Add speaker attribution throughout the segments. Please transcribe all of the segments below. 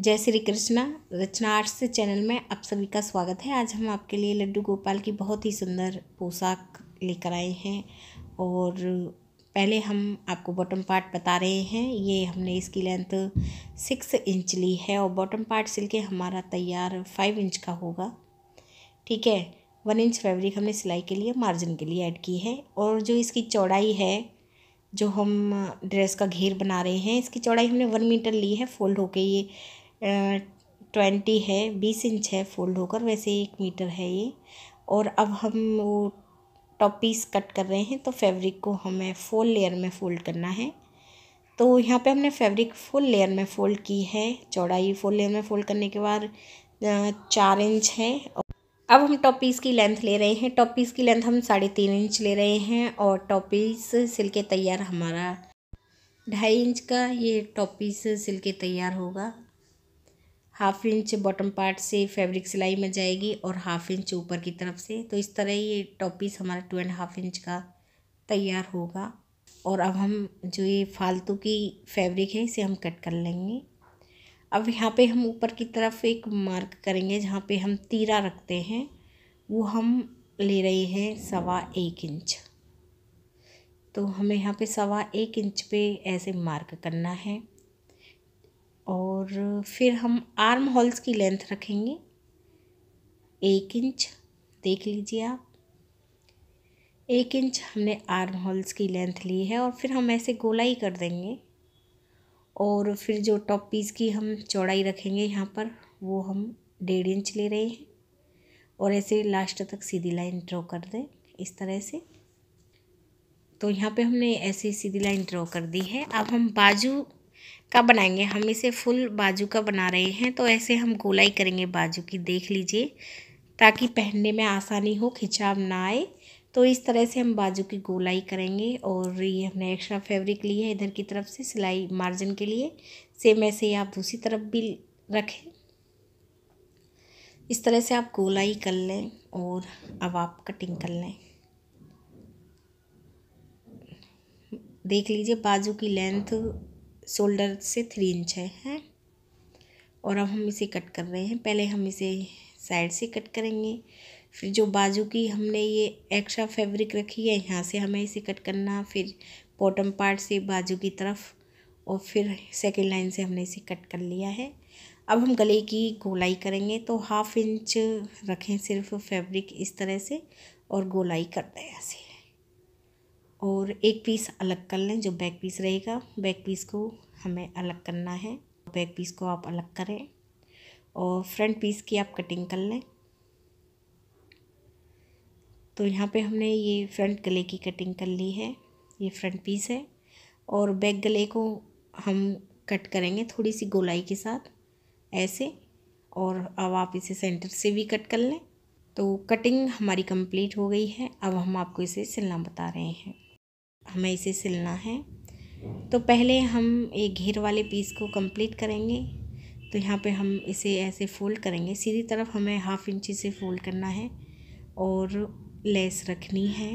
Speaker 1: जय Shri Krishna Rachna arts channel में आप सभी का स्वागत है आज हम आपके लिए लड्डू गोपाल की बहुत ही सुंदर पोशाक लेकर आए हैं और पहले हम आपको बॉटम पार्ट बता रहे हैं ये हमने इसकी लेंथ सिक्स इंच ली है और बॉटम पार्ट सिल के हमारा तैयार फाइव इंच का होगा ठीक है वन इंच फैब्रिक हमने सिलाई के लिए मार्जिन के लिए ऐड की है और जो इसकी चौड़ाई है जो हम ड्रेस का घेर बना रहे हैं इसकी चौड़ाई हमने वन मीटर ली है फोल्ड होके ये ट्वेंटी है बीस इंच है फ़ोल्ड होकर वैसे एक मीटर है ये और अब हम वो टॉप पीस कट कर रहे हैं तो फैब्रिक को हमें फ़ोल लेयर में फ़ोल्ड करना है तो यहाँ पे हमने फैब्रिक फुल लेयर में फ़ोल्ड की है चौड़ाई फुल लेयर में फ़ोल्ड करने के बाद चार इंच है अब हम टॉप पीस की लेंथ ले रहे हैं टॉप पीस की लेंथ हम साढ़े तीन इंच ले रहे हैं और टॉप पीस सिल के तैयार हमारा ढाई इंच का ये टॉप पीस सिल के तैयार होगा हाफ इंच बॉटम पार्ट से फैब्रिक सिलाई में जाएगी और हाफ इंच ऊपर की तरफ से तो इस तरह ये टॉप पीस हमारा टू एंड हाफ इंच का तैयार होगा और अब हम जो ये फालतू की फैब्रिक है इसे हम कट कर लेंगे अब यहाँ पे हम ऊपर की तरफ एक मार्क करेंगे जहाँ पे हम तीरा रखते हैं वो हम ले रहे हैं सवा एक इंच तो हमें यहाँ पे सवा एक इंच पे ऐसे मार्क करना है और फिर हम आर्म होल्स की लेंथ रखेंगे एक इंच देख लीजिए आप एक इंच हमने आर्म होल्स की लेंथ ली है और फिर हम ऐसे गोलाई कर देंगे और फिर जो टॉप पीस की हम चौड़ाई रखेंगे यहाँ पर वो हम डेढ़ इंच ले रहे हैं और ऐसे लास्ट तक सीधी लाइन ड्रॉ कर दें इस तरह से तो यहाँ पे हमने ऐसे सीधी लाइन ड्रॉ कर दी है अब हम बाजू का बनाएंगे हम इसे फुल बाजू का बना रहे हैं तो ऐसे हम गोलाई करेंगे बाजू की देख लीजिए ताकि पहनने में आसानी हो खिंचाव ना आए तो इस तरह से हम बाजू की गोलाई करेंगे और ये हमने एक्स्ट्रा फैब्रिक ली है इधर की तरफ से सिलाई मार्जिन के लिए सेम ऐसे ही आप दूसरी तरफ भी रखें इस तरह से आप गोलाई कर लें और अब आप कटिंग कर लें देख लीजिए बाजू की लेंथ शोल्डर से थ्री इंच है, है और अब हम इसे कट कर रहे हैं पहले हम इसे साइड से कट करेंगे फिर जो बाजू की हमने ये एक्स्ट्रा फैब्रिक रखी है यहाँ से हमें इसे कट करना फिर बॉटम पार्ट से बाजू की तरफ और फिर सेकेंड लाइन से हमने इसे कट कर लिया है अब हम गले की गोलाई करेंगे तो हाफ इंच रखें सिर्फ फैब्रिक इस तरह से और गोलाई कर दें ऐसे और एक पीस अलग कर लें जो बैक पीस रहेगा बैक पीस को हमें अलग करना है बैक पीस को आप अलग करें और फ्रंट पीस की आप कटिंग कर लें तो यहाँ पे हमने ये फ्रंट गले की कटिंग कर ली है ये फ्रंट पीस है और बैक गले को हम कट करेंगे थोड़ी सी गोलाई के साथ ऐसे और अब आप इसे सेंटर से भी कट कर लें तो कटिंग हमारी कंप्लीट हो गई है अब हम आपको इसे सिलना बता रहे हैं हमें इसे सिलना है तो पहले हम एक घेर वाले पीस को कंप्लीट करेंगे तो यहाँ पे हम इसे ऐसे फोल्ड करेंगे सीधी तरफ हमें हाफ़ इंच से फोल्ड करना है और लेस रखनी है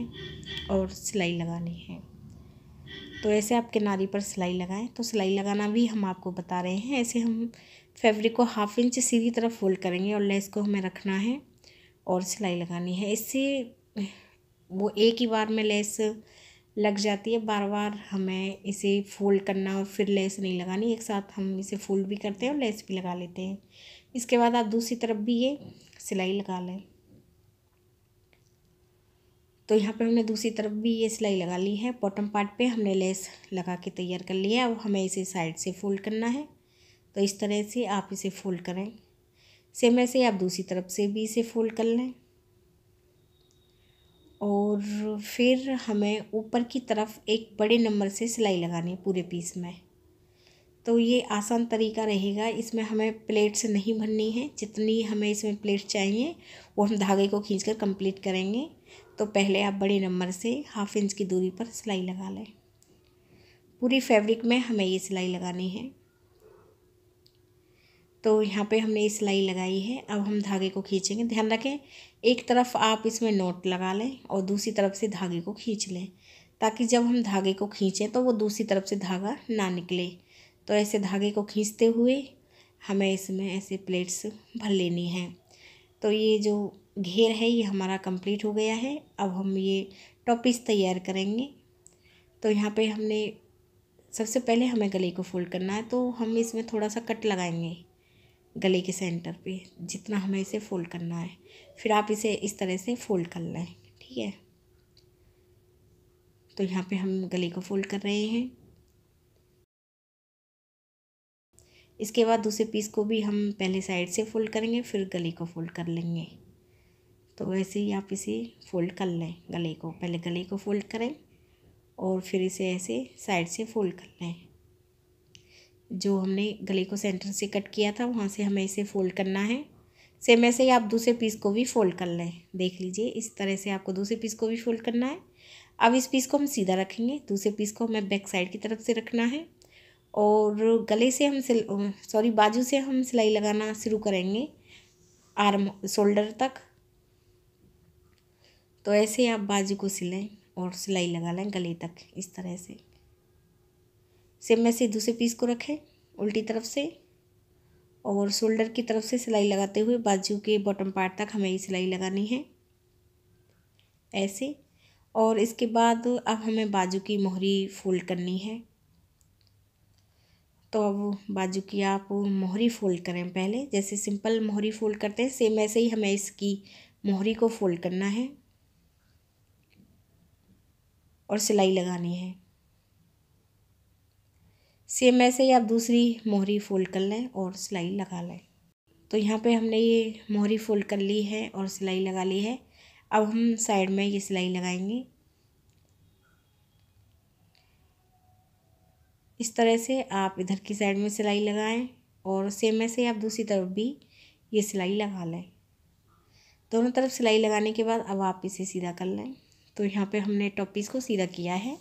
Speaker 1: और सिलाई लगानी है तो ऐसे आप किनारी पर सिलाई लगाएं तो सिलाई लगाना भी हम आपको बता रहे हैं ऐसे हम फैब्रिक को हाफ इंच सीधी तरफ फोल्ड करेंगे और लेस को हमें रखना है और सिलाई लगानी है इससे वो एक ही बार में लेस लग जाती है बार बार हमें इसे फोल्ड करना और फिर लेस नहीं लगानी एक साथ हम इसे फोल्ड भी करते हैं और लेस भी लगा लेते हैं इसके बाद आप दूसरी तरफ भी ये सिलाई लगा लें तो यहाँ पे हमने दूसरी तरफ भी ये सिलाई लगा ली है बॉटम पार्ट पे हमने लेस लगा के तैयार कर लिया है अब हमें इसे साइड से फोल्ड करना है तो इस तरह से आप इसे फोल्ड करें सेम ऐसे आप दूसरी तरफ से भी इसे फोल्ड कर लें और फिर हमें ऊपर की तरफ एक बड़े नंबर से सिलाई लगानी है पूरे पीस में तो ये आसान तरीका रहेगा इसमें हमें प्लेट्स नहीं भरनी है जितनी हमें इसमें प्लेट चाहिए वो हम धागे को खींच कर कम्प्लीट करेंगे तो पहले आप बड़े नंबर से हाफ इंच की दूरी पर सिलाई लगा लें पूरी फैब्रिक में हमें ये सिलाई लगानी है तो यहाँ पे हमने ये सिलाई लगाई है अब हम धागे को खींचेंगे ध्यान रखें एक तरफ आप इसमें नोट लगा लें और दूसरी तरफ से धागे को खींच लें ताकि जब हम धागे को खींचें तो वो दूसरी तरफ से धागा ना निकले तो ऐसे धागे को खींचते हुए हमें इसमें ऐसे प्लेट्स भर लेनी है तो ये जो घेर है ये हमारा कंप्लीट हो गया है अब हम ये टॉपिस तैयार करेंगे तो यहाँ पे हमने सबसे पहले हमें गले को फोल्ड करना है तो हम इसमें थोड़ा सा कट लगाएंगे गले के सेंटर पे जितना हमें इसे फोल्ड करना है फिर आप इसे इस तरह से फोल्ड कर लें ठीक है तो यहाँ पे हम गले को फोल्ड कर रहे हैं इसके बाद दूसरे पीस को भी हम पहले साइड से फोल्ड करेंगे फिर गले को फोल्ड कर लेंगे तो वैसे ही आप इसे फोल्ड कर लें गले को पहले गले को फोल्ड करें और फिर इसे ऐसे साइड से फोल्ड कर लें जो हमने गले को सेंटर से कट किया था वहाँ से हमें इसे फ़ोल्ड करना है सेम ऐसे ही आप दूसरे पीस को भी फ़ोल्ड कर लें देख लीजिए इस तरह से आपको दूसरे पीस को भी फ़ोल्ड करना है अब इस पीस को हम सीधा रखेंगे दूसरे पीस को हमें बैक साइड की तरफ से रखना है और गले से हम सिल सॉरी बाजू से हम सिलाई लगाना शुरू करेंगे आर्म शोल्डर तक तो ऐसे आप बाजू को सिलें और सिलाई लगा लें गले तक इस तरह से सेम से दूसरे पीस को रखें उल्टी तरफ से और शोल्डर की तरफ से सिलाई लगाते हुए बाजू के बॉटम पार्ट तक हमें ये सिलाई लगानी है ऐसे और इसके बाद अब हमें बाजू की मोहरी फोल्ड करनी है तो अब बाजू की आप मोहरी फोल्ड करें पहले जैसे सिंपल मोहरी फोल्ड करते हैं सेम ऐसे ही हमें इसकी मोहरी को फोल्ड करना है और सिलाई लगानी है सेम ऐसे ही आप दूसरी मोहरी फोल्ड कर लें और सिलाई लगा लें तो यहाँ पे हमने ये मोहरी फोल्ड कर ली है और सिलाई लगा ली है अब हम साइड में ये सिलाई लगाएंगे इस तरह से आप इधर की साइड में सिलाई लगाएं और सेम ऐसे ही आप दूसरी तरफ भी ये सिलाई लगा लें दोनों तरफ सिलाई लगाने के बाद अब आप इसे सीधा कर लें तो यहाँ पे हमने टॉप पीस को सीधा किया है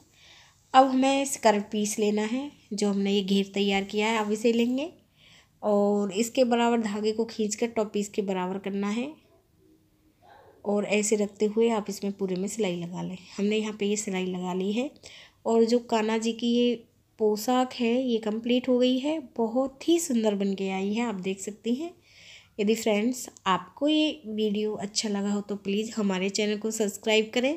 Speaker 1: अब हमें स्क्वायर पीस लेना है जो हमने ये घेर तैयार किया है अब इसे लेंगे और इसके बराबर धागे को खींच कर टॉप पीस के बराबर करना है और ऐसे रखते हुए आप इसमें पूरे में सिलाई लगा लें हमने यहाँ पे ये सिलाई लगा ली है और जो काना जी की ये पोशाक है ये कंप्लीट हो गई है बहुत ही सुंदर बन के आई है आप देख सकती हैं यदि फ्रेंड्स आपको ये वीडियो अच्छा लगा हो तो प्लीज़ हमारे चैनल को सब्सक्राइब करें